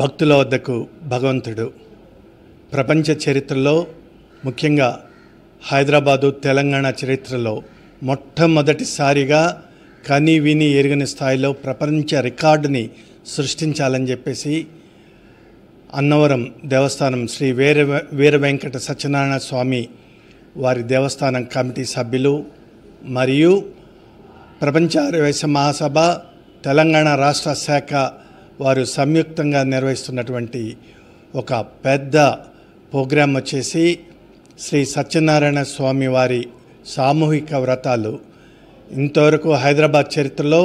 భక్తుల వద్దకు భగవంతుడు ప్రపంచ చరిత్రలో ముఖ్యంగా హైదరాబాదు తెలంగాణ చరిత్రలో మొట్టమొదటిసారిగా కని విని ఎరుగని స్థాయిలో ప్రపంచ రికార్డుని సృష్టించాలని చెప్పేసి అన్నవరం దేవస్థానం శ్రీ వీర వీర వెంకట సత్యనారాయణ స్వామి వారి దేవస్థానం కమిటీ సభ్యులు మరియు ప్రపంచ ఆర్యవైశ్య మహాసభ తెలంగాణ రాష్ట్ర శాఖ వారు సంయుక్తంగా నిర్వహిస్తున్నటువంటి ఒక పెద్ద ప్రోగ్రాం వచ్చేసి శ్రీ సత్యనారాయణ స్వామి వారి సామూహిక వ్రతాలు ఇంతవరకు హైదరాబాద్ చరిత్రలో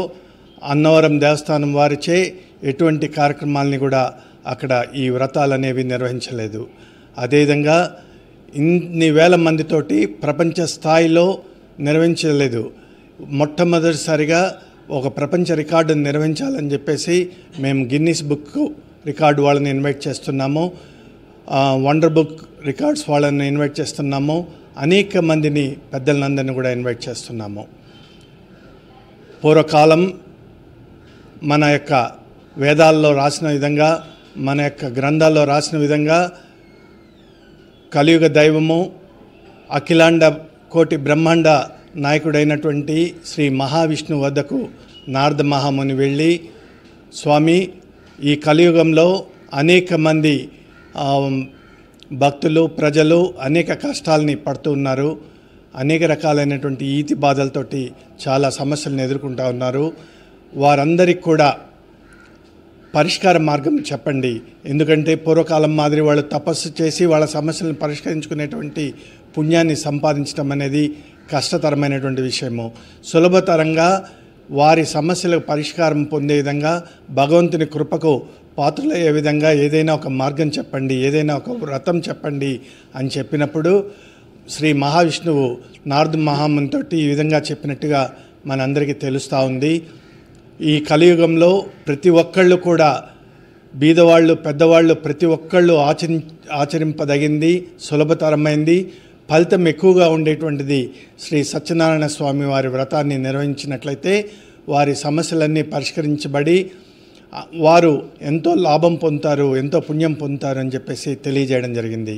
అన్నవరం దేవస్థానం వారిచే ఎటువంటి కార్యక్రమాలని కూడా అక్కడ ఈ వ్రతాలు అనేవి నిర్వహించలేదు అదేవిధంగా ఇన్ని వేల మందితోటి ప్రపంచ స్థాయిలో నిర్వహించలేదు మొట్టమొదటిసారిగా ఒక ప్రపంచ రికార్డును నిర్వహించాలని చెప్పేసి మేము గిన్నీస్ బుక్ రికార్డు వాళ్ళని ఇన్వైట్ చేస్తున్నాము వండర్ బుక్ రికార్డ్స్ వాళ్ళని ఇన్వైట్ చేస్తున్నాము అనేక మందిని పెద్దలందరినీ కూడా ఇన్వైట్ చేస్తున్నాము పూర్వకాలం మన యొక్క వేదాల్లో రాసిన విధంగా మన యొక్క గ్రంథాల్లో రాసిన విధంగా కలియుగ దైవము అఖిలాండ కోటి బ్రహ్మాండ నాయకుడైనటువంటి శ్రీ మహావిష్ణు వద్దకు నారద మహాముని వెళ్ళి స్వామి ఈ కలియుగంలో అనేక మంది భక్తులు ప్రజలు అనేక కష్టాలని పడుతున్నారు అనేక రకాలైనటువంటి ఈతి బాధలతోటి చాలా సమస్యలను ఎదుర్కొంటూ ఉన్నారు వారందరికి కూడా పరిష్కార మార్గం చెప్పండి ఎందుకంటే పూర్వకాలం మాదిరి వాళ్ళు తపస్సు చేసి వాళ్ళ సమస్యలను పరిష్కరించుకునేటువంటి పుణ్యాన్ని సంపాదించడం అనేది కష్టతరమైనటువంటి విషయము సులభతరంగా వారి సమస్యలకు పరిష్కారం పొందే విధంగా భగవంతుని కృపకు పాత్రలయ్యే విధంగా ఏదైనా ఒక మార్గం చెప్పండి ఏదైనా ఒక వ్రతం చెప్పండి అని చెప్పినప్పుడు శ్రీ మహావిష్ణువు నారదు మహామునితో ఈ విధంగా చెప్పినట్టుగా మనందరికీ తెలుస్తూ ఉంది ఈ కలియుగంలో ప్రతి ఒక్కళ్ళు కూడా బీదవాళ్ళు పెద్దవాళ్ళు ప్రతి ఒక్కళ్ళు ఆచరి ఆచరింపదగింది సులభతరమైంది ఫలితం ఎక్కువగా ఉండేటువంటిది శ్రీ సత్యనారాయణ స్వామి వారి వ్రతాన్ని నిర్వహించినట్లయితే వారి సమస్యలన్నీ పరిష్కరించబడి వారు ఎంతో లాభం పొందుతారు ఎంతో పుణ్యం పొందుతారు అని చెప్పేసి తెలియజేయడం జరిగింది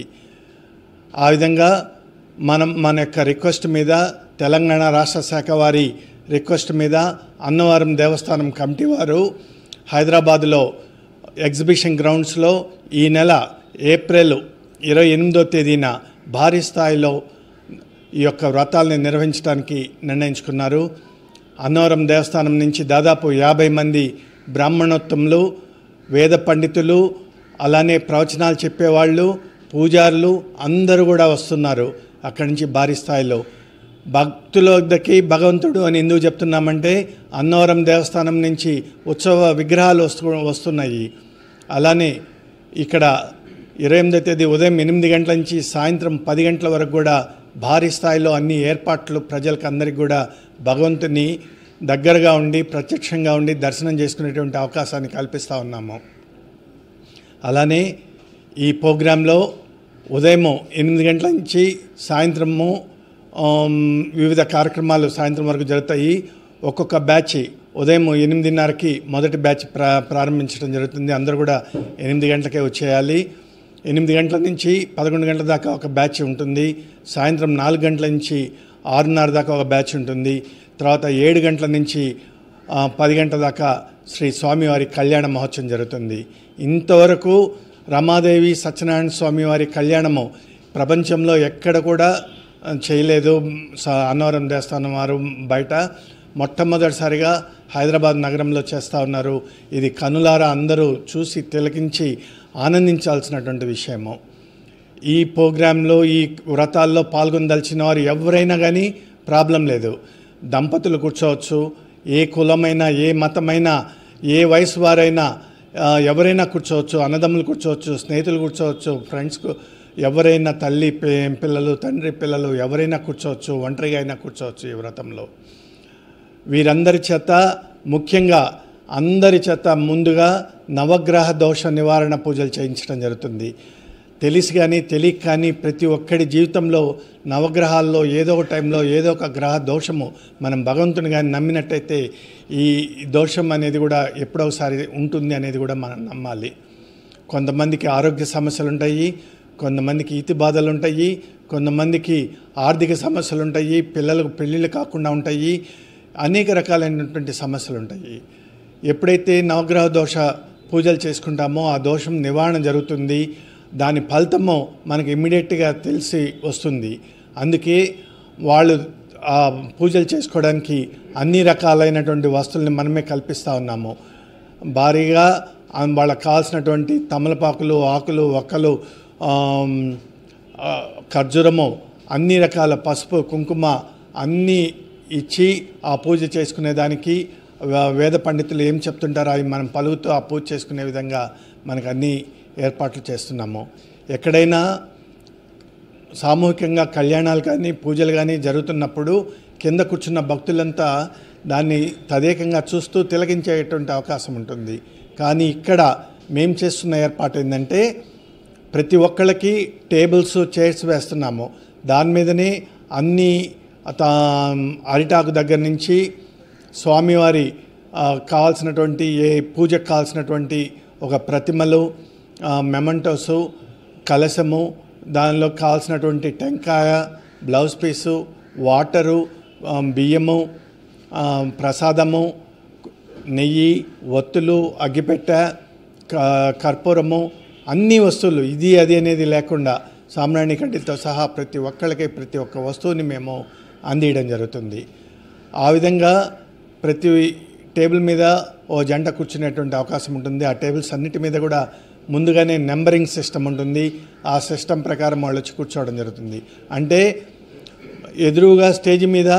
ఆ విధంగా మనం మన యొక్క రిక్వెస్ట్ మీద తెలంగాణ రాష్ట్ర శాఖ వారి రిక్వెస్ట్ మీద అన్నవరం దేవస్థానం కమిటీ వారు హైదరాబాదులో ఎగ్జిబిషన్ గ్రౌండ్స్లో ఈ నెల ఏప్రిల్ ఇరవై ఎనిమిదో తేదీన భారీ స్థాయిలో ఈ యొక్క వ్రతాలని నిర్వహించడానికి నిర్ణయించుకున్నారు అన్నవరం దేవస్థానం నుంచి దాదాపు యాభై మంది బ్రాహ్మణోత్తములు వేద పండితులు అలానే ప్రవచనాలు చెప్పేవాళ్ళు పూజారులు అందరూ కూడా వస్తున్నారు అక్కడి నుంచి భారీ స్థాయిలో భక్తుల భగవంతుడు అని ఎందుకు చెప్తున్నామంటే అన్నవరం దేవస్థానం నుంచి ఉత్సవ విగ్రహాలు వస్తు వస్తున్నాయి అలానే ఇక్కడ ఇరవై ఎనిమిదో తేదీ ఉదయం ఎనిమిది గంటల నుంచి సాయంత్రం పది గంటల వరకు కూడా భారీ స్థాయిలో అన్ని ఏర్పాట్లు ప్రజలకు అందరికీ కూడా భగవంతుని దగ్గరగా ఉండి ప్రత్యక్షంగా ఉండి దర్శనం చేసుకునేటువంటి అవకాశాన్ని కల్పిస్తూ ఉన్నాము అలానే ఈ ప్రోగ్రాంలో ఉదయము ఎనిమిది గంటల నుంచి సాయంత్రము వివిధ కార్యక్రమాలు సాయంత్రం వరకు జరుగుతాయి ఒక్కొక్క బ్యాచ్ ఉదయం ఎనిమిదిన్నరకి మొదటి బ్యాచ్ ప్రారంభించడం జరుగుతుంది అందరూ కూడా ఎనిమిది గంటలకే వచ్చేయాలి ఎనిమిది గంటల నుంచి పదకొండు గంటల దాకా ఒక బ్యాచ్ ఉంటుంది సాయంత్రం నాలుగు గంటల నుంచి ఆరున్నర దాకా ఒక బ్యాచ్ ఉంటుంది తర్వాత ఏడు గంటల నుంచి పది గంటల దాకా శ్రీ స్వామివారి కళ్యాణ మహోత్సవం జరుగుతుంది ఇంతవరకు రమాదేవి సత్యనారాయణ స్వామివారి కళ్యాణము ప్రపంచంలో ఎక్కడ కూడా చేయలేదు అన్నవరం దేవస్థానం వారు బయట మొట్టమొదటిసారిగా హైదరాబాద్ నగరంలో చేస్తూ ఉన్నారు ఇది కనులారా అందరూ చూసి తిలకించి ఆనందించాల్సినటువంటి విషయము ఈ ప్రోగ్రాంలో ఈ వ్రతాల్లో పాల్గొనదలిచిన వారు ఎవరైనా కానీ ప్రాబ్లం లేదు దంపతులు కూర్చోవచ్చు ఏ కులమైనా ఏ మతమైనా ఏ వయసు వారైనా ఎవరైనా కూర్చోవచ్చు అన్నదమ్ములు కూర్చోవచ్చు స్నేహితులు కూర్చోవచ్చు ఫ్రెండ్స్ ఎవరైనా తల్లి పిల్లలు తండ్రి పిల్లలు ఎవరైనా కూర్చోవచ్చు ఒంటరిగా అయినా కూర్చోవచ్చు ఈ వ్రతంలో వీరందరి చేత ముఖ్యంగా అందరి చేత ముందుగా నవగ్రహ దోష నివారణ పూజలు చేయించడం జరుగుతుంది తెలిసి కానీ తెలియక కానీ ప్రతి ఒక్కడి జీవితంలో నవగ్రహాల్లో ఏదో ఒక టైంలో ఏదో ఒక గ్రహ దోషము మనం భగవంతుని కానీ నమ్మినట్టయితే ఈ దోషం అనేది కూడా ఎప్పుడోసారి ఉంటుంది అనేది కూడా మనం నమ్మాలి కొంతమందికి ఆరోగ్య సమస్యలు ఉంటాయి కొంతమందికి ఇతి బాధలు ఉంటాయి కొంతమందికి ఆర్థిక సమస్యలు ఉంటాయి పిల్లలకు పెళ్ళిళ్ళు కాకుండా ఉంటాయి అనేక రకాలైనటువంటి సమస్యలు ఉంటాయి ఎప్పుడైతే నవగ్రహ దోష పూజలు చేసుకుంటామో ఆ దోషం నివారణ జరుగుతుంది దాని ఫలితము మనకి ఇమ్మీడియట్గా తెలిసి వస్తుంది అందుకే వాళ్ళు పూజలు చేసుకోవడానికి అన్ని రకాలైనటువంటి వస్తువుల్ని మనమే కల్పిస్తూ ఉన్నాము భారీగా వాళ్ళకి కావాల్సినటువంటి తమలపాకులు ఆకులు ఒక్కలు ఖర్జూరము అన్ని రకాల పసుపు కుంకుమ అన్నీ ఇచ్చి ఆ పూజ చేసుకునేదానికి వేద పండితులు ఏం చెప్తుంటారో అవి మనం పలుకుతూ పూజ చేసుకునే విధంగా మనకు అన్ని ఏర్పాట్లు చేస్తున్నాము ఎక్కడైనా సామూహికంగా కళ్యాణాలు కానీ పూజలు కానీ జరుగుతున్నప్పుడు కింద కూర్చున్న భక్తులంతా దాన్ని తదేకంగా చూస్తూ తిలకించేటువంటి అవకాశం ఉంటుంది కానీ ఇక్కడ మేం చేస్తున్న ఏర్పాటు ఏంటంటే ప్రతి ఒక్కళ్ళకి టేబుల్స్ చైర్స్ వేస్తున్నాము దాని మీదనే అన్ని అరిటాకు దగ్గర నుంచి స్వామివారి కావాల్సినటువంటి ఏ పూజకు కావాల్సినటువంటి ఒక ప్రతిమలు మెమంటోసు కలశము దానిలో కావాల్సినటువంటి టెంకాయ బ్లౌజ్ పీసు వాటరు బియ్యము ప్రసాదము నెయ్యి ఒత్తులు అగ్గిపెట్ట కర్పూరము అన్ని వస్తువులు ఇది అది అనేది లేకుండా సామ్రాణి కంటితో సహా ప్రతి ఒక్కళ్ళకి ప్రతి ఒక్క వస్తువుని మేము అందియడం జరుగుతుంది ఆ విధంగా ప్రతి టేబుల్ మీద ఓ జంట కూర్చునేటువంటి అవకాశం ఉంటుంది ఆ టేబుల్స్ అన్నిటి మీద కూడా ముందుగానే నెంబరింగ్ సిస్టమ్ ఉంటుంది ఆ సిస్టమ్ ప్రకారం వాళ్ళు వచ్చి కూర్చోవడం జరుగుతుంది అంటే ఎదురుగా స్టేజ్ మీద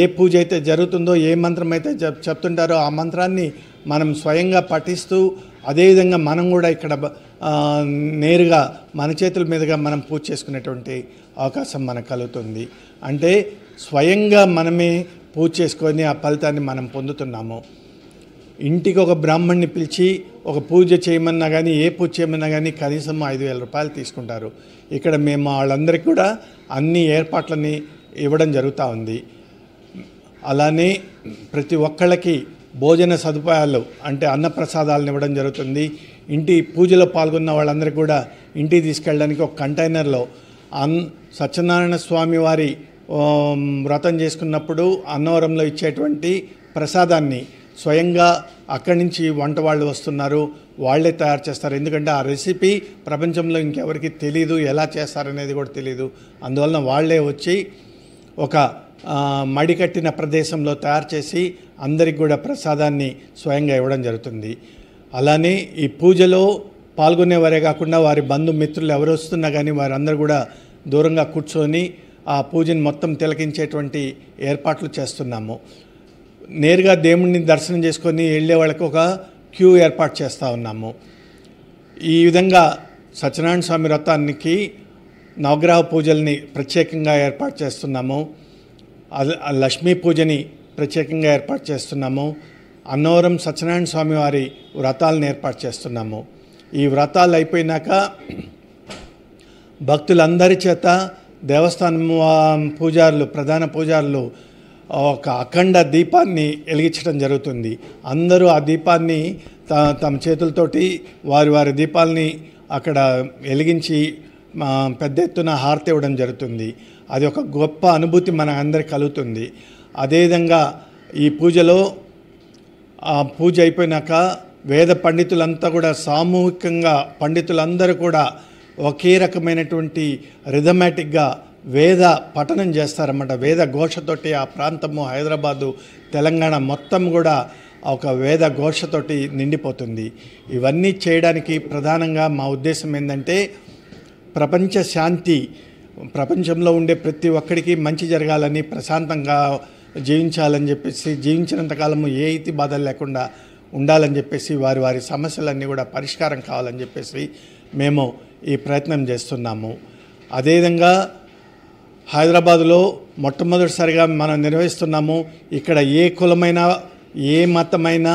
ఏ పూజ అయితే జరుగుతుందో ఏ మంత్రం అయితే చెప్తుంటారో ఆ మంత్రాన్ని మనం స్వయంగా పఠిస్తూ అదేవిధంగా మనం కూడా ఇక్కడ నేరుగా మన చేతుల మీదుగా మనం పూజ చేసుకునేటువంటి అవకాశం మనకు కలుగుతుంది అంటే స్వయంగా మనమే పూజ చేసుకొని ఆ ఫలితాన్ని మనం పొందుతున్నాము ఇంటికి ఒక బ్రాహ్మణ్ణి పిలిచి ఒక పూజ చేయమన్నా కానీ ఏ పూజ చేయమన్నా కానీ కనీసం ఐదు వేల రూపాయలు తీసుకుంటారు ఇక్కడ మేము వాళ్ళందరికీ కూడా అన్ని ఏర్పాట్లని ఇవ్వడం జరుగుతూ ఉంది అలానే ప్రతి ఒక్కళ్ళకి భోజన సదుపాయాలు అంటే అన్నప్రసాదాలను ఇవ్వడం జరుగుతుంది ఇంటి పూజలో పాల్గొన్న వాళ్ళందరికీ కూడా ఇంటికి తీసుకెళ్ళడానికి ఒక కంటైనర్లో అన్ సత్యనారాయణ స్వామి వారి వ్రతం చేసుకున్నప్పుడు అన్నవరంలో ఇచ్చేటువంటి ప్రసాదాన్ని స్వయంగా అక్కడి నుంచి వంట వాళ్ళు వస్తున్నారు వాళ్ళే తయారు చేస్తారు ఎందుకంటే ఆ రెసిపీ ప్రపంచంలో ఇంకెవరికి తెలీదు ఎలా చేస్తారనేది కూడా తెలీదు అందువలన వాళ్ళే వచ్చి ఒక మడికట్టిన ప్రదేశంలో తయారు చేసి అందరికి కూడా ప్రసాదాన్ని స్వయంగా ఇవ్వడం జరుగుతుంది అలానే ఈ పూజలో పాల్గొనేవారే కాకుండా వారి బంధుమిత్రులు ఎవరు వస్తున్నా కానీ వారందరూ కూడా దూరంగా కూర్చొని ఆ పూజని మొత్తం తిలకించేటువంటి ఏర్పాట్లు చేస్తున్నాము నేరుగా దేవుడిని దర్శనం చేసుకొని వెళ్ళే వాళ్ళకి ఒక క్యూ ఏర్పాటు చేస్తూ ఉన్నాము ఈ విధంగా సత్యనారాయణ స్వామి వ్రతానికి నవగ్రహ పూజల్ని ప్రత్యేకంగా ఏర్పాటు చేస్తున్నాము లక్ష్మీ పూజని ప్రత్యేకంగా ఏర్పాటు చేస్తున్నాము అన్నవరం సత్యనారాయణ స్వామి వారి వ్రతాలను ఏర్పాటు చేస్తున్నాము ఈ వ్రతాలు అయిపోయినాక భక్తులందరి చేత దేవస్థానం పూజారులు ప్రధాన పూజారులు ఒక అఖండ దీపాన్ని వెలిగించడం జరుగుతుంది అందరూ ఆ దీపాన్ని తమ చేతులతోటి వారి వారి దీపాల్ని అక్కడ వెలిగించి పెద్ద ఎత్తున హారతి ఇవ్వడం జరుగుతుంది అది ఒక గొప్ప అనుభూతి మన అందరికి కలుగుతుంది అదేవిధంగా ఈ పూజలో ఆ పూజ అయిపోయినాక వేద పండితులంతా కూడా సామూహికంగా పండితులందరూ కూడా ఒకే రకమైనటువంటి రిథమాటిక్గా వేద పఠనం చేస్తారన్నమాట వేద ఘోషతోటి ఆ ప్రాంతము హైదరాబాదు తెలంగాణ మొత్తం కూడా ఒక వేద ఘోషతోటి నిండిపోతుంది ఇవన్నీ చేయడానికి ప్రధానంగా మా ఉద్దేశం ఏంటంటే ప్రపంచ శాంతి ప్రపంచంలో ఉండే ప్రతి ఒక్కడికి మంచి జరగాలని ప్రశాంతంగా జీవించాలని చెప్పేసి జీవించినంతకాలము ఏ ఇతి బాధలు లేకుండా ఉండాలని చెప్పేసి వారి వారి సమస్యలన్నీ కూడా పరిష్కారం కావాలని చెప్పేసి మేము ఈ ప్రయత్నం చేస్తున్నాము అదేవిధంగా హైదరాబాదులో మొట్టమొదటిసారిగా మనం నిర్వహిస్తున్నాము ఇక్కడ ఏ కులమైన ఏ మతమైనా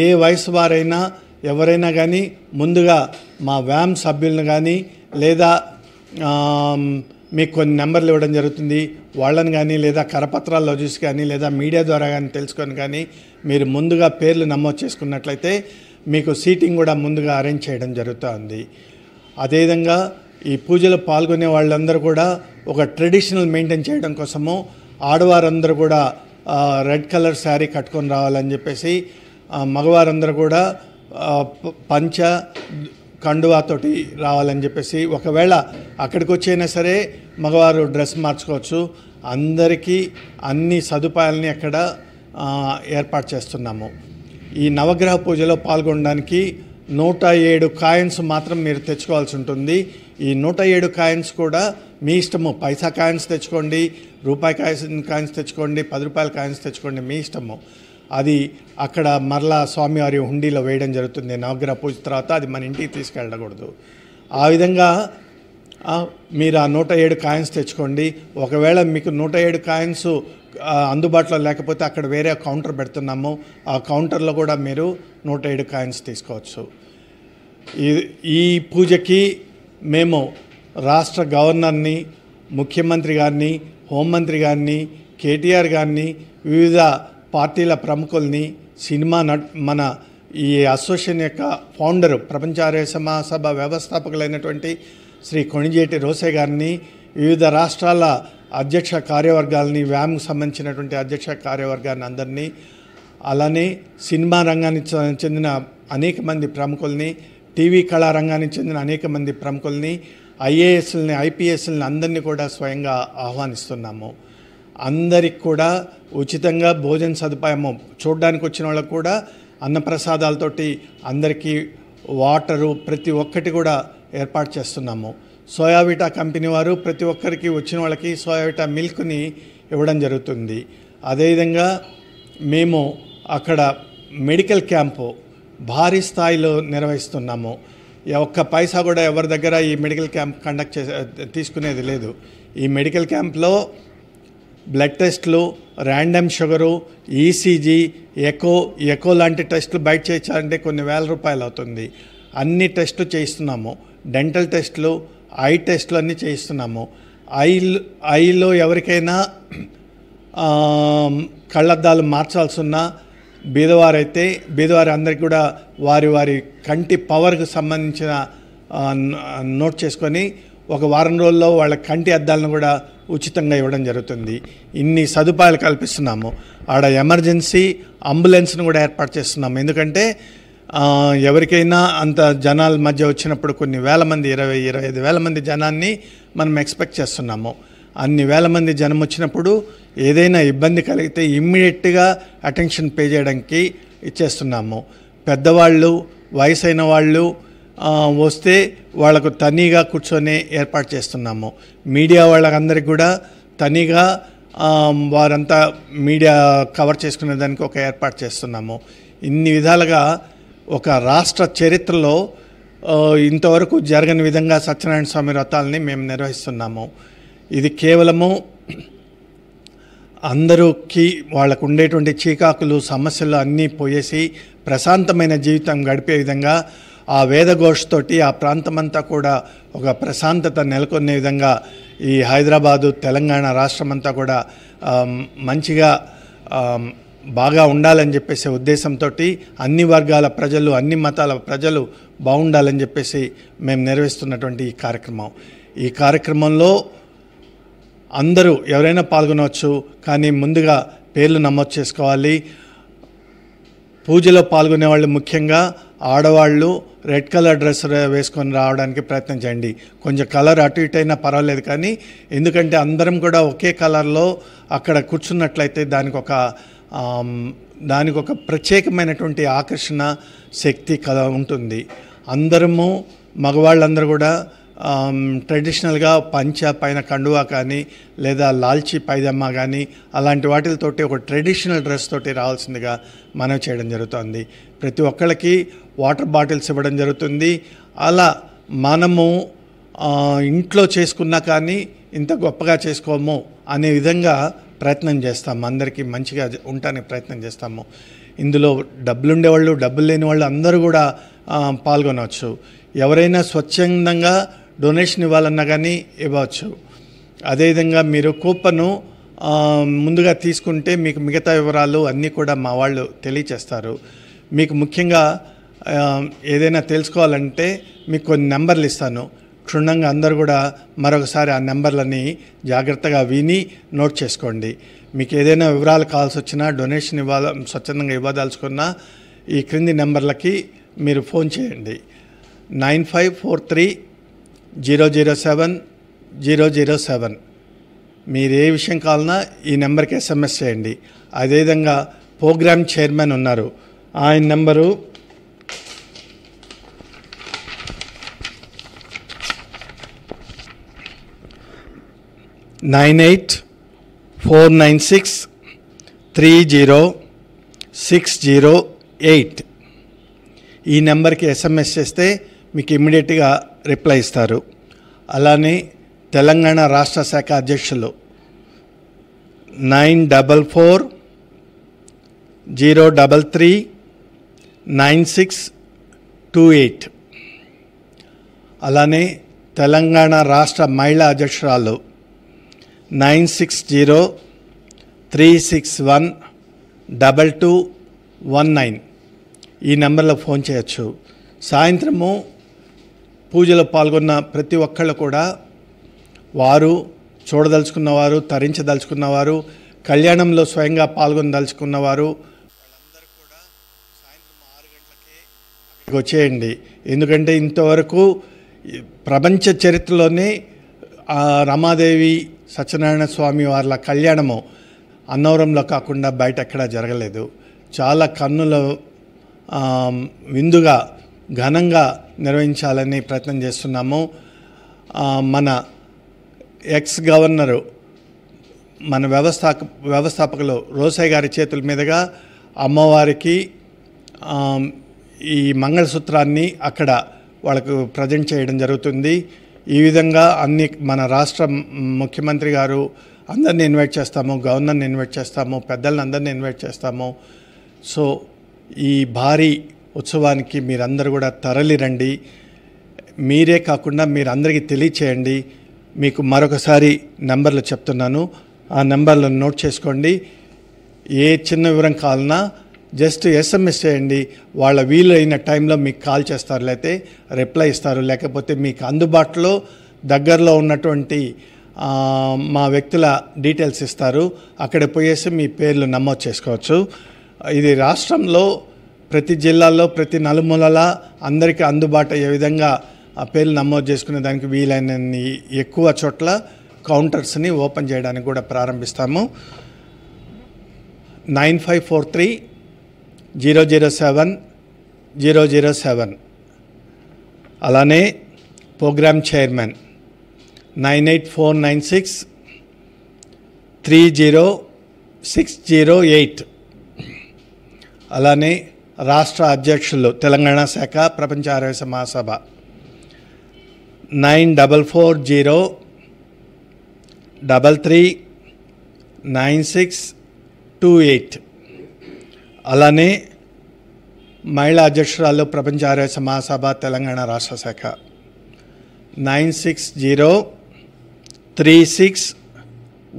ఏ వయసు వారైనా ఎవరైనా కానీ ముందుగా మా వ్యామ్ సభ్యులను కానీ లేదా మీకు కొన్ని నెంబర్లు ఇవ్వడం జరుగుతుంది వాళ్ళని కానీ లేదా కరపత్రాల్లో చూసి కానీ లేదా మీడియా ద్వారా కానీ తెలుసుకొని కానీ మీరు ముందుగా పేర్లు నమోదు చేసుకున్నట్లయితే మీకు సీటింగ్ కూడా ముందుగా అరేంజ్ చేయడం ఉంది అదేవిధంగా ఈ పూజలో పాల్గొనే వాళ్ళందరూ కూడా ఒక ట్రెడిషనల్ మెయింటైన్ చేయడం కోసము ఆడవారందరూ కూడా రెడ్ కలర్ శారీ కట్టుకొని రావాలని చెప్పేసి మగవారందరూ కూడా పంచ కండువాతోటి రావాలని చెప్పేసి ఒకవేళ అక్కడికి వచ్చైనా సరే మగవారు డ్రెస్ మార్చుకోవచ్చు అందరికీ అన్ని సదుపాయాలని అక్కడ ఏర్పాటు చేస్తున్నాము ఈ నవగ్రహ పూజలో పాల్గొనడానికి నూట ఏడు కాయిన్స్ మాత్రం మీరు తెచ్చుకోవాల్సి ఉంటుంది ఈ నూట ఏడు కాయిన్స్ కూడా మీ ఇష్టము పైసా కాయిన్స్ తెచ్చుకోండి రూపాయి కాయిన్స్ కాయిన్స్ తెచ్చుకోండి పది రూపాయల కాయిన్స్ తెచ్చుకోండి మీ ఇష్టము అది అక్కడ మరలా స్వామివారి హుండీలో వేయడం జరుగుతుంది నవగ్రహ పూజ తర్వాత అది మన ఇంటికి తీసుకెళ్ళకూడదు ఆ విధంగా మీరు ఆ నూట ఏడు కాయిన్స్ తెచ్చుకోండి ఒకవేళ మీకు నూట ఏడు కాయిన్స్ అందుబాటులో లేకపోతే అక్కడ వేరే కౌంటర్ పెడుతున్నాము ఆ కౌంటర్లో కూడా మీరు నూట ఏడు కాయిన్స్ తీసుకోవచ్చు ఈ ఈ పూజకి మేము రాష్ట్ర గవర్నర్ని ముఖ్యమంత్రి గారిని హోంమంత్రి గారిని కేటీఆర్ గారిని వివిధ పార్టీల ప్రముఖుల్ని సినిమా నట్ మన ఈ అసోసియేషన్ యొక్క ఫౌండర్ ప్రపంచార్య సభ వ్యవస్థాపకులైనటువంటి శ్రీ కొణిజేటి రోసే గారిని వివిధ రాష్ట్రాల అధ్యక్ష కార్యవర్గాలని వ్యామ్కు సంబంధించినటువంటి అధ్యక్ష కార్యవర్గాన్ని అందరినీ అలానే సినిమా రంగానికి చెందిన అనేక మంది ప్రముఖుల్ని టీవీ కళారంగానికి చెందిన అనేక మంది ప్రముఖుల్ని ఐఏఎస్లని ఐపీఎస్లని అందరినీ కూడా స్వయంగా ఆహ్వానిస్తున్నాము అందరికి కూడా ఉచితంగా భోజన సదుపాయము చూడడానికి వచ్చిన వాళ్ళకు కూడా అన్నప్రసాదాలతోటి అందరికీ వాటరు ప్రతి ఒక్కటి కూడా ఏర్పాటు చేస్తున్నాము సోయాబీటా కంపెనీ వారు ప్రతి ఒక్కరికి వచ్చిన వాళ్ళకి సోయాబీటా మిల్క్ని ఇవ్వడం జరుగుతుంది అదేవిధంగా మేము అక్కడ మెడికల్ క్యాంపు భారీ స్థాయిలో నిర్వహిస్తున్నాము ఒక్క పైసా కూడా ఎవరి దగ్గర ఈ మెడికల్ క్యాంప్ కండక్ట్ చేసే తీసుకునేది లేదు ఈ మెడికల్ క్యాంప్లో బ్లడ్ టెస్ట్లు random sugar ECG echo echo లాంటి టెస్టులు బయట చేయించాలంటే కొన్ని వేల రూపాయలు అవుతుంది అన్ని టెస్టులు చేయిస్తున్నాము డెంటల్ టెస్టులు ఐ టెస్ట్లు అన్నీ చేయిస్తున్నాము ఐ ఐలో ఎవరికైనా కళ్ళద్దాలు మార్చాల్సి ఉన్నా బీదవారైతే బీదవారి అందరికీ కూడా వారి వారి కంటి పవర్కు సంబంధించిన నోట్ చేసుకొని ఒక వారం రోజుల్లో వాళ్ళ కంటి అద్దాలను కూడా ఉచితంగా ఇవ్వడం జరుగుతుంది ఇన్ని సదుపాయాలు కల్పిస్తున్నాము ఆడ ఎమర్జెన్సీ అంబులెన్స్ను కూడా ఏర్పాటు చేస్తున్నాము ఎందుకంటే ఎవరికైనా అంత జనాల మధ్య వచ్చినప్పుడు కొన్ని వేల మంది ఇరవై ఇరవై ఐదు వేల మంది జనాన్ని మనం ఎక్స్పెక్ట్ చేస్తున్నాము అన్ని వేల మంది జనం వచ్చినప్పుడు ఏదైనా ఇబ్బంది కలిగితే ఇమ్మీడియట్గా అటెన్షన్ పే చేయడానికి ఇచ్చేస్తున్నాము పెద్దవాళ్ళు వయసైన వాళ్ళు వస్తే వాళ్ళకు తనీగా కూర్చొని ఏర్పాటు చేస్తున్నాము మీడియా వాళ్ళకందరికీ కూడా తనీగా వారంతా మీడియా కవర్ చేసుకునే దానికి ఒక ఏర్పాటు చేస్తున్నాము ఇన్ని విధాలుగా ఒక రాష్ట్ర చరిత్రలో ఇంతవరకు జరగని విధంగా సత్యనారాయణ స్వామి వ్రతాలని మేము నిర్వహిస్తున్నాము ఇది కేవలము అందరికి వాళ్ళకు ఉండేటువంటి చీకాకులు సమస్యలు అన్నీ పోయేసి ప్రశాంతమైన జీవితం గడిపే విధంగా ఆ వేదఘోషతోటి ఆ ప్రాంతమంతా కూడా ఒక ప్రశాంతత నెలకొనే విధంగా ఈ హైదరాబాదు తెలంగాణ రాష్ట్రమంతా కూడా మంచిగా బాగా ఉండాలని చెప్పేసి ఉద్దేశంతో అన్ని వర్గాల ప్రజలు అన్ని మతాల ప్రజలు బాగుండాలని చెప్పేసి మేము నిర్వహిస్తున్నటువంటి ఈ కార్యక్రమం ఈ కార్యక్రమంలో అందరూ ఎవరైనా పాల్గొనవచ్చు కానీ ముందుగా పేర్లు నమోదు చేసుకోవాలి పూజలో పాల్గొనే వాళ్ళు ముఖ్యంగా ఆడవాళ్ళు రెడ్ కలర్ డ్రెస్ వేసుకొని రావడానికి ప్రయత్నం చేయండి కొంచెం కలర్ అటు ఇటు అయినా పర్వాలేదు కానీ ఎందుకంటే అందరం కూడా ఒకే కలర్లో అక్కడ కూర్చున్నట్లయితే దానికి ఒక దానికి ఒక ప్రత్యేకమైనటువంటి ఆకర్షణ శక్తి కథ ఉంటుంది అందరము మగవాళ్ళందరూ కూడా ట్రెడిషనల్గా పంచ పైన కండువా కానీ లేదా లాల్చీ పైదమ్మ కానీ అలాంటి వాటితోటి ఒక ట్రెడిషనల్ డ్రెస్ తోటి రావాల్సిందిగా మనం చేయడం జరుగుతుంది ప్రతి ఒక్కళ్ళకి వాటర్ బాటిల్స్ ఇవ్వడం జరుగుతుంది అలా మనము ఇంట్లో చేసుకున్నా కానీ ఇంత గొప్పగా చేసుకోము అనే విధంగా ప్రయత్నం చేస్తాము అందరికీ మంచిగా ఉండటానికి ప్రయత్నం చేస్తాము ఇందులో డబ్బులు ఉండేవాళ్ళు డబ్బులు లేని వాళ్ళు అందరూ కూడా పాల్గొనవచ్చు ఎవరైనా స్వచ్ఛందంగా డొనేషన్ ఇవ్వాలన్నా కానీ ఇవ్వచ్చు అదేవిధంగా మీరు కూపను ముందుగా తీసుకుంటే మీకు మిగతా వివరాలు అన్నీ కూడా మా వాళ్ళు తెలియచేస్తారు మీకు ముఖ్యంగా ఏదైనా తెలుసుకోవాలంటే మీకు కొన్ని నెంబర్లు ఇస్తాను క్షుణ్ణంగా అందరూ కూడా మరొకసారి ఆ నెంబర్లని జాగ్రత్తగా విని నోట్ చేసుకోండి మీకు ఏదైనా వివరాలు కావాల్సి వచ్చినా డొనేషన్ ఇవ్వాల స్వచ్ఛందంగా ఇవ్వదలుచుకున్నా ఈ క్రింది నెంబర్లకి మీరు ఫోన్ చేయండి nine five four three zero zero seven zero zero seven మీరు ఏ విషయం కావాలన్నా ఈ నెంబర్కి ఎస్ఎంఎస్ చేయండి అదేవిధంగా ప్రోగ్రామ్ చైర్మన్ ఉన్నారు ఆయన నెంబరు nine eight four nine six three zero six zero eight ఈ నెంబర్కి ఎస్ఎంఎస్ చేస్తే మీకు ఇమ్మీడియట్గా రిప్లై ఇస్తారు అలానే తెలంగాణ రాష్ట్ర శాఖ అధ్యక్షులు nine double four zero double three nine six two eight అలానే తెలంగాణ రాష్ట్ర మహిళా అధ్యక్షురాలు nine six zero three six one double two one nine ఈ నెంబర్లో ఫోన్ చేయొచ్చు సాయంత్రము పూజలో పాల్గొన్న ప్రతి ఒక్కళ్ళు కూడా వారు చూడదలుచుకున్నవారు తరించదలుచుకున్నవారు కళ్యాణంలో స్వయంగా పాల్గొనదలుచుకున్నవారు వచ్చేయండి ఎందుకంటే ఇంతవరకు ప్రపంచ చరిత్రలోనే రమాదేవి సత్యనారాయణ స్వామి వార్ల కళ్యాణము అన్నవరంలో కాకుండా బయట ఎక్కడా జరగలేదు చాలా కన్నుల విందుగా ఘనంగా నిర్వహించాలని ప్రయత్నం చేస్తున్నాము మన ఎక్స్ గవర్నరు మన వ్యవస్థా వ్యవస్థాపకులు రోసయ్య గారి చేతుల మీదుగా అమ్మవారికి ఈ మంగళసూత్రాన్ని అక్కడ వాళ్ళకు ప్రజెంట్ చేయడం జరుగుతుంది ఈ విధంగా అన్ని మన రాష్ట్ర ముఖ్యమంత్రి గారు అందరిని ఇన్వైట్ చేస్తాము గవర్నర్ని ఇన్వైట్ చేస్తాము పెద్దలను అందరిని ఇన్వైట్ చేస్తాము సో ఈ భారీ ఉత్సవానికి మీరందరూ కూడా తరలిరండి మీరే కాకుండా మీరందరికీ తెలియచేయండి మీకు మరొకసారి నెంబర్లు చెప్తున్నాను ఆ నెంబర్లను నోట్ చేసుకోండి ఏ చిన్న వివరం కావాలన్నా జస్ట్ ఎస్ఎంఎస్ చేయండి వాళ్ళ వీలైన టైంలో మీకు కాల్ చేస్తారు లేకపోతే రిప్లై ఇస్తారు లేకపోతే మీకు అందుబాటులో దగ్గరలో ఉన్నటువంటి మా వ్యక్తుల డీటెయిల్స్ ఇస్తారు అక్కడ పోయేసి మీ పేర్లు నమోదు చేసుకోవచ్చు ఇది రాష్ట్రంలో ప్రతి జిల్లాలో ప్రతి నలుమూలలా అందరికీ అందుబాటు అయ్యే విధంగా ఆ పేర్లు నమోదు చేసుకునే దానికి వీలైనన్ని ఎక్కువ చోట్ల కౌంటర్స్ని ఓపెన్ చేయడానికి కూడా ప్రారంభిస్తాము nine five four three zero zero seven zero zero seven అలానే programme chairman nine eight four nine six three zero six zero eight అలానే రాష్ట్ర అధ్యక్షులు తెలంగాణ శాఖ ప్రపంచ ఆరోగ్య మహాసభ nine double four zero double three nine six two eight అలానే మహిళా అధ్యక్షురాలు ప్రపంచ ఆరోగ్య మహాసభ తెలంగాణ రాష్ట్ర శాఖ nine six zero three six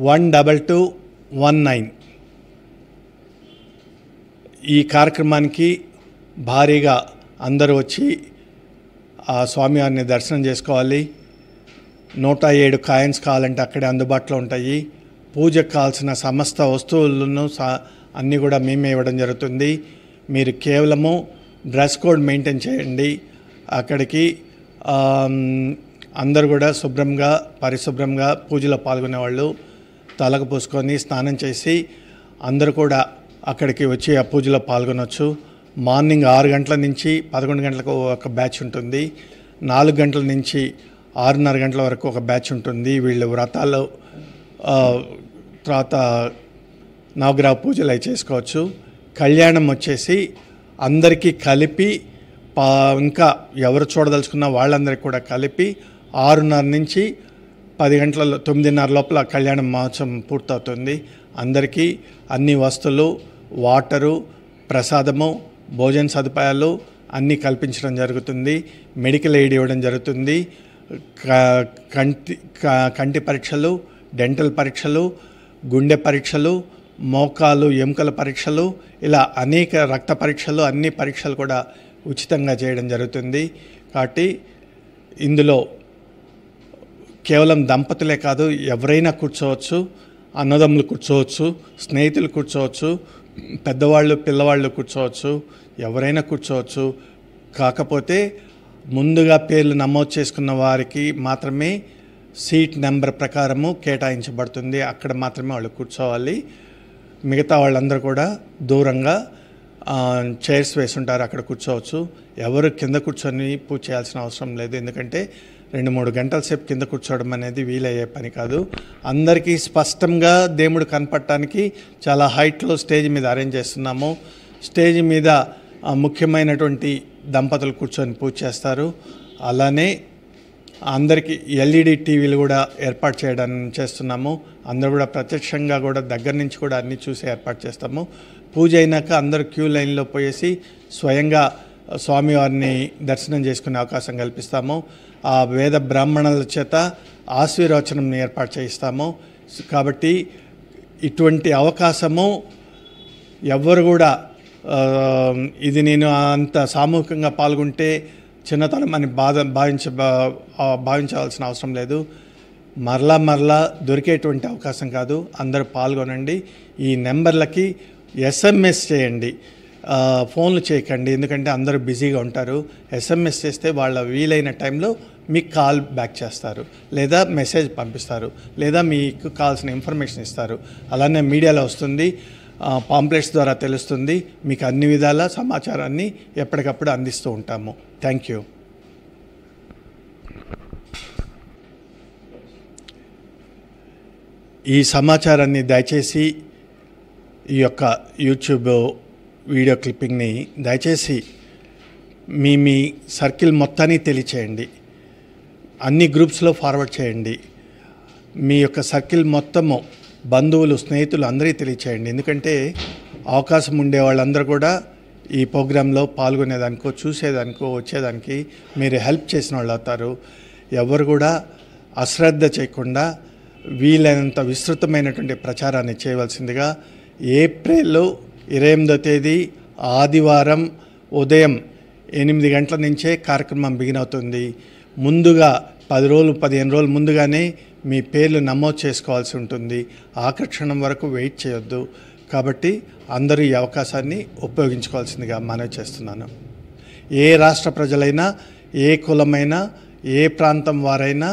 one double two one nine ఈ కార్యక్రమానికి భారీగా అందరూ వచ్చి ఆ స్వామివారిని దర్శనం చేసుకోవాలి నూట ఏడు కాయిన్స్ కావాలంటే అక్కడే అందుబాటులో ఉంటాయి పూజకు కావాల్సిన సమస్త వస్తువులను అన్నీ కూడా మేమే ఇవ్వడం జరుగుతుంది మీరు కేవలము డ్రెస్ కోడ్ మెయింటైన్ చేయండి అక్కడికి అందరు కూడా శుభ్రంగా పరిశుభ్రంగా పూజలో పాల్గొనేవాళ్ళు తలకు పూసుకొని స్నానం చేసి అందరూ కూడా అక్కడికి వచ్చి ఆ పూజలో పాల్గొనవచ్చు మార్నింగ్ ఆరు గంటల నుంచి పదకొండు గంటలకు ఒక బ్యాచ్ ఉంటుంది నాలుగు గంటల నుంచి ఆరున్నర గంటల వరకు ఒక బ్యాచ్ ఉంటుంది వీళ్ళు వ్రతాలు తర్వాత నవగ్రహ పూజలు అవి చేసుకోవచ్చు కళ్యాణం వచ్చేసి అందరికీ కలిపి ఇంకా ఎవరు చూడదలుచుకున్న వాళ్ళందరికీ కూడా కలిపి ఆరున్నర నుంచి పది గంటల తొమ్మిదిన్నర లోపల కళ్యాణం మహోత్సవం పూర్తవుతుంది అందరికీ అన్ని వస్తువులు వాటరు ప్రసాదము భోజన సదుపాయాలు అన్నీ కల్పించడం జరుగుతుంది మెడికల్ ఎయిడ్ ఇవ్వడం జరుగుతుంది కంటి కంటి పరీక్షలు డెంటల్ పరీక్షలు గుండె పరీక్షలు మోకాలు ఎముకల పరీక్షలు ఇలా అనేక రక్త పరీక్షలు అన్ని పరీక్షలు కూడా ఉచితంగా చేయడం జరుగుతుంది కాబట్టి ఇందులో కేవలం దంపతులే కాదు ఎవరైనా కూర్చోవచ్చు అన్నదమ్ములు కూర్చోవచ్చు స్నేహితులు కూర్చోవచ్చు పెద్దవాళ్ళు పిల్లవాళ్ళు కూర్చోవచ్చు ఎవరైనా కూర్చోవచ్చు కాకపోతే ముందుగా పేర్లు నమోదు చేసుకున్న వారికి మాత్రమే సీట్ నెంబర్ ప్రకారము కేటాయించబడుతుంది అక్కడ మాత్రమే వాళ్ళు కూర్చోవాలి మిగతా వాళ్ళందరూ కూడా దూరంగా చైర్స్ వేసుంటారు అక్కడ కూర్చోవచ్చు ఎవరు కింద కూర్చొని పూజ చేయాల్సిన అవసరం లేదు ఎందుకంటే రెండు మూడు గంటల సేపు కింద కూర్చోవడం అనేది వీలయ్యే పని కాదు అందరికీ స్పష్టంగా దేవుడు కనపడటానికి చాలా హైట్లో స్టేజ్ మీద అరేంజ్ చేస్తున్నాము స్టేజ్ మీద ముఖ్యమైనటువంటి దంపతులు కూర్చొని పూజ చేస్తారు అలానే అందరికీ ఎల్ఈడి టీవీలు కూడా ఏర్పాటు చేయడం చేస్తున్నాము అందరూ కూడా ప్రత్యక్షంగా కూడా దగ్గర నుంచి కూడా అన్నీ చూసి ఏర్పాటు చేస్తాము పూజ అయినాక అందరూ క్యూ లైన్లో పోయేసి స్వయంగా స్వామివారిని దర్శనం చేసుకునే అవకాశం కల్పిస్తాము ఆ వేద బ్రాహ్మణుల చేత ఆశీర్వచనం ఏర్పాటు చేయిస్తాము కాబట్టి ఇటువంటి అవకాశము ఎవ్వరు కూడా ఇది నేను అంత సామూహికంగా పాల్గొంటే చిన్నతనం అని బాధ భావించ భావించాల్సిన అవసరం లేదు మరలా మరలా దొరికేటువంటి అవకాశం కాదు అందరూ పాల్గొనండి ఈ నెంబర్లకి ఎస్ఎంఎస్ చేయండి ఫోన్లు చేయకండి ఎందుకంటే అందరూ బిజీగా ఉంటారు ఎస్ఎంఎస్ చేస్తే వాళ్ళ వీలైన టైంలో మీకు కాల్ బ్యాక్ చేస్తారు లేదా మెసేజ్ పంపిస్తారు లేదా మీకు కావాల్సిన ఇన్ఫర్మేషన్ ఇస్తారు అలానే మీడియాలో వస్తుంది పాంప్లెట్స్ ద్వారా తెలుస్తుంది మీకు అన్ని విధాల సమాచారాన్ని ఎప్పటికప్పుడు అందిస్తూ ఉంటాము థ్యాంక్ యూ ఈ సమాచారాన్ని దయచేసి ఈ యొక్క యూట్యూబ్ వీడియో క్లిప్పింగ్ని దయచేసి మీ మీ సర్కిల్ మొత్తాన్ని తెలియచేయండి అన్ని గ్రూప్స్లో ఫార్వర్డ్ చేయండి మీ యొక్క సర్కిల్ మొత్తము బంధువులు స్నేహితులు అందరికీ తెలియచేయండి ఎందుకంటే అవకాశం ఉండే వాళ్ళందరూ కూడా ఈ ప్రోగ్రాంలో పాల్గొనేదానికో చూసేదానికో వచ్చేదానికి మీరు హెల్ప్ చేసిన వాళ్ళు అవుతారు ఎవరు కూడా అశ్రద్ధ చేయకుండా వీలైనంత విస్తృతమైనటువంటి ప్రచారాన్ని చేయవలసిందిగా ఏప్రిల్ ఇరవై ఎనిమిదో తేదీ ఆదివారం ఉదయం ఎనిమిది గంటల నుంచే కార్యక్రమం బిగిన్ అవుతుంది ముందుగా పది రోజులు పదిహేను రోజులు ముందుగానే మీ పేర్లు నమోదు చేసుకోవాల్సి ఉంటుంది ఆకర్షణం వరకు వెయిట్ చేయొద్దు కాబట్టి అందరూ ఈ అవకాశాన్ని ఉపయోగించుకోవాల్సిందిగా మనవి చేస్తున్నాను ఏ రాష్ట్ర ప్రజలైనా ఏ కులమైనా ఏ ప్రాంతం వారైనా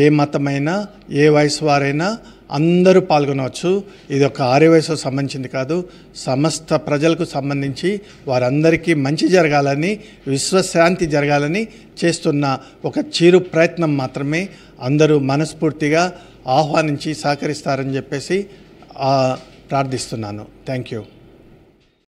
ఏ మతమైనా ఏ వయసు వారైనా అందరూ పాల్గొనవచ్చు ఇది ఒక ఆర్యవయసు సంబంధించింది కాదు సమస్త ప్రజలకు సంబంధించి వారందరికీ మంచి జరగాలని విశ్వశాంతి జరగాలని చేస్తున్న ఒక చీరు ప్రయత్నం మాత్రమే అందరూ మనస్ఫూర్తిగా ఆహ్వానించి సహకరిస్తారని చెప్పేసి ప్రార్థిస్తున్నాను థ్యాంక్ యూ